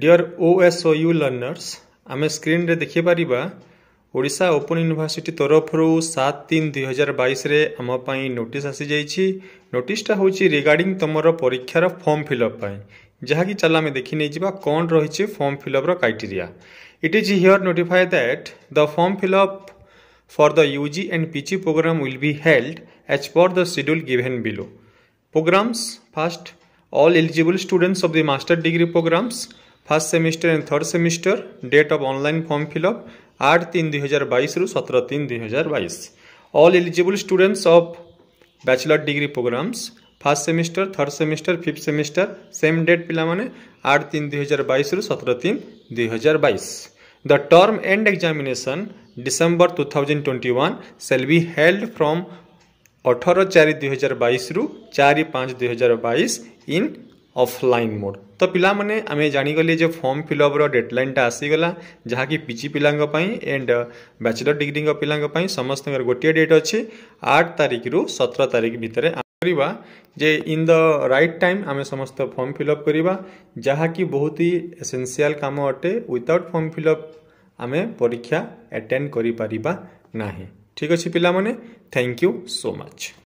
Deer O S O U learners ଆମେ ସ୍କ୍ରିନ୍ରେ ଦେଖିପାରିବା ଓଡ଼ିଶା ଓପନ୍ ୟୁନିଭର୍ସିଟି ତରଫରୁ ସାତ ତିନି ଦୁଇହଜାର ବାଇଶରେ ଆମ ପାଇଁ ନୋଟିସ୍ ଆସିଯାଇଛି ନୋଟିସ୍ଟା ହେଉଛି ରିଗାର୍ଡ଼ିଂ ତୁମର ପରୀକ୍ଷାର ଫର୍ମ ଫିଲ୍ଅପ୍ ପାଇଁ ଯାହାକି ଚାଲ ଆମେ ଦେଖି ନେଇଯିବା କ'ଣ ରହିଛି ଫର୍ମ ଫିଲ୍ଅପ୍ର criteria it is here notify that the form fill up for the UG and PG program will be held as per the schedule given below. Programs First, all eligible students of the master degree programs first semester and third semester date of online form fill up আট তিন দুই হাজার বাইশরু সতেরো তিন দুই হাজার বাইশ all eligible students of bachelor degree programs first semester third semester fifth semester same date পিলামানে আট তিন দুই হাজার বাইশরু সতেরো তিন দুই হাজার বাইশ and December two thousand twenty one end be held from shall চারি দুই হাজার বাইশরু চারি পাঁচ দুই হাজার বাইশ ইন ଅଫଲାଇନ୍ ମୋଡ଼୍ ତ ପିଲାମାନେ ଆମେ ଜାଣିଗଲେ ଯେ ଫର୍ମ ଫିଲ୍ଅପ୍ର ଡେଡ଼ଲାଇନ୍ଟା ଆସିଗଲା ଯାହାକି ପିଜି ପିଲାଙ୍କ ପାଇଁ ଆଣ୍ଡ ବ୍ୟାଚଲର୍ ଡିଗ୍ରୀଙ୍କ ପିଲାଙ୍କ ପାଇଁ ସମସ୍ତଙ୍କର ଗୋଟିଏ ଡେଟ୍ ଅଛି ଆଠ ତାରିଖରୁ ସତର ତାରିଖ ଭିତରେ କରିବା ଯେ ଇନ୍ ଦ ରାଇଟ୍ ଟାଇମ୍ ଆମେ ସମସ୍ତ ଫର୍ମ ଫିଲ୍ଅପ୍ କରିବା ଯାହାକି ବହୁତ ହି ଏସେନ୍ସିଆଲ୍ କାମ ଅଟେ ୱିଦାଉଟ୍ ଫର୍ମ ଫିଲ୍ଅପ୍ ଆମେ ପରୀକ୍ଷା ଆଟେଣ୍ଡ କରିପାରିବା ନାହିଁ ଠିକ୍ ଅଛି ପିଲାମାନେ ଥ୍ୟାଙ୍କ ୟୁ ସୋ ମଚ୍